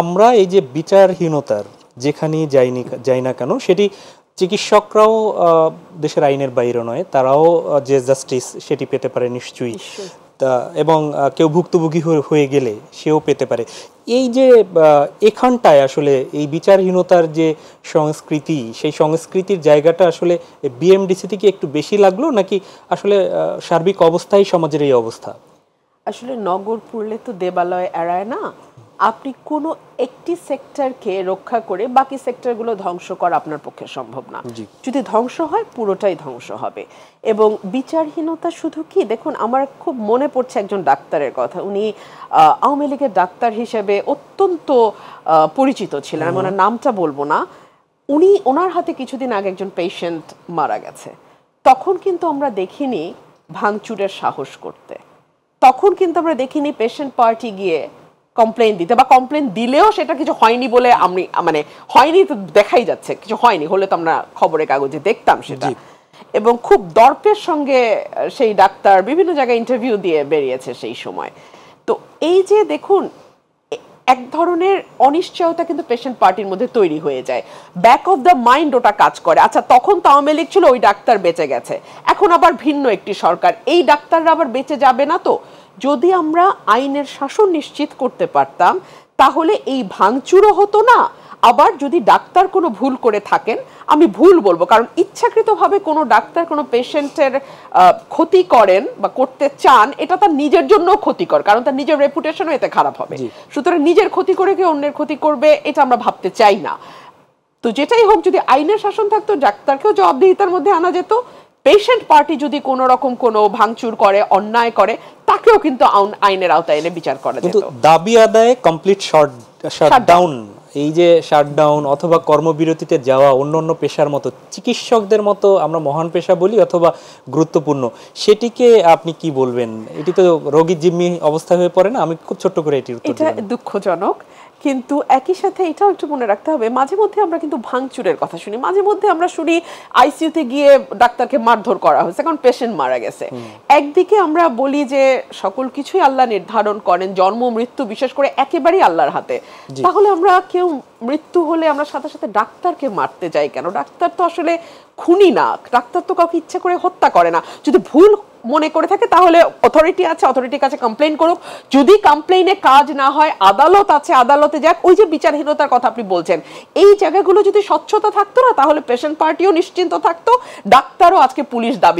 আমরা এই যে বিচারহীনতার যেখানেই যাইনি যাই না কেন সেটি চিকিৎসকরাও দেশের আইনের বাইরে নয় তারাও যে জাস্টিস সেটি পেতে পারে নিশ্চয়ই এবং কেউ ভুক্তভোগী হয়ে গেলে সেও পেতে পারে এই যে এখানটায় আসলে এই বিচারহীনতার যে সংস্কৃতি সেই সংস্কৃতির জায়গাটা আসলে বিএমডিসি থেকে একটু বেশি লাগলো নাকি আসলে সার্বিক অবস্থাই সমাজের এই অবস্থা আসলে নগর পড়লে তো দেবালয় এড়ায় না আপনি কোনো একটি সেক্টরকে রক্ষা করে বাকি সেক্টরগুলো ধ্বংস করা আপনার পক্ষে সম্ভব না যদি ধ্বংস হয় পুরোটাই ধ্বংস হবে এবং বিচারহীনতা শুধু কি দেখুন আমার খুব মনে পড়ছে একজন ডাক্তারের কথা উনি আওয়ামী লীগের ডাক্তার হিসেবে অত্যন্ত পরিচিত ছিলেন আমি ওনার নামটা বলবো না উনি ওনার হাতে কিছুদিন আগে একজন পেশেন্ট মারা গেছে তখন কিন্তু আমরা দেখিনি ভাঙচুরের সাহস করতে তখন কিন্তু আমরা দেখিনি পেশেন্ট পার্টি গিয়ে কমপ্লেন দিতে বা কমপ্লেন দিলেও সেটা কিছু হয়নি বলে আমি মানে হয়নি তো দেখাই যাচ্ছে কিছু হয়নি হলে তো আমরা খবরের কাগজে দেখতাম সেটা এবং খুব দর্পের সঙ্গে সেই ডাক্তার বিভিন্ন জায়গায় ইন্টারভিউ দিয়ে বেরিয়েছে সেই সময় তো এই যে দেখুন এক ধরনের অনিশ্চয়তা কিন্তু পেশেন্ট পার্টির মধ্যে তৈরি হয়ে যায় ব্যাক অফ দ্য মাইন্ড ওটা কাজ করে আচ্ছা তখন তো আওয়ামী লীগ ছিল ওই ডাক্তার বেঁচে গেছে এখন আবার ভিন্ন একটি সরকার এই ডাক্তাররা আবার বেঁচে যাবে না তো যদি আমরা আইনের শাসন নিশ্চিত করতে পারতাম তাহলে এই ভাঙচুরও হতো না আবার যদি ডাক্তার কোনো ভুল করে থাকেন আমি ভুল বলবো কারণ ইচ্ছাকৃতভাবে কোনো ডাক্তার কোনো পেশেন্টের ক্ষতি করেন বা করতে চান এটা তার নিজের জন্য ক্ষতিকর কারণ তার নিজের রেপুটেশনও এতে খারাপ হবে সুতরাং নিজের ক্ষতি করে কেউ অন্যের ক্ষতি করবে এটা আমরা ভাবতে চাই না তো যেটাই হোক যদি আইনের শাসন থাকতো ডাক্তারকেও জবাবদিহিতার মধ্যে আনা যেত পেশেন্ট পার্টি যদি কোনো রকম কোনো ভাঙচুর করে অন্যায় করে তাকেও কিন্তু আইনের আওতায় এনে বিচার করা যেত দাবি আদায় কমপ্লিট শাটডাউন এই যে শাটডাউন অথবা কর্মবিরতিতে যাওয়া অন্য অন্য পেশার মতো চিকিৎসকদের মতো আমরা মহান পেশা বলি অথবা গুরুত্বপূর্ণ সেটিকে আপনি কি বলবেন এটি তো রোগী জিম্মি অবস্থা হয়ে পড়ে না আমি খুব ছোট্ট করে এটি এটা দুঃখজনক কিন্তু একই সাথে এটাও একটু মনে রাখতে হবে মাঝে মধ্যে আমরা কিন্তু ভাঙচুরের কথা শুনি মাঝে মধ্যে আমরা শুনি আইসিইউতে গিয়ে ডাক্তারকে মারধর করা হয়েছে কারণ পেশেন্ট মারা গেছে একদিকে আমরা বলি যে সকল কিছুই আল্লাহ নির্ধারণ করেন জন্ম মৃত্যু বিশেষ করে একেবারেই আল্লাহর হাতে তাহলে আমরা কেউ মৃত্যু হলে আমরা সাথে সাথে ডাক্তারকে মারতে যাই কেন ডাক্তার তো আসলে খুনি না ডাক্তার তো কাউকে ইচ্ছে করে হত্যা করে না যদি ভুল মনে করে থাকে তাহলে অথরিটি আছে অথরিটির কাছে কমপ্লেন করুক যদি কমপ্লেইনে কাজ না হয় আদালত আছে আদালতে যাক ওই যে বিচারহীনতার কথা আপনি বলছেন এই জায়গাগুলো যদি স্বচ্ছতা থাকতো না তাহলে পেশেন্ট পার্টিও নিশ্চিন্ত থাকতো ডাক্তারও আজকে পুলিশ দাবি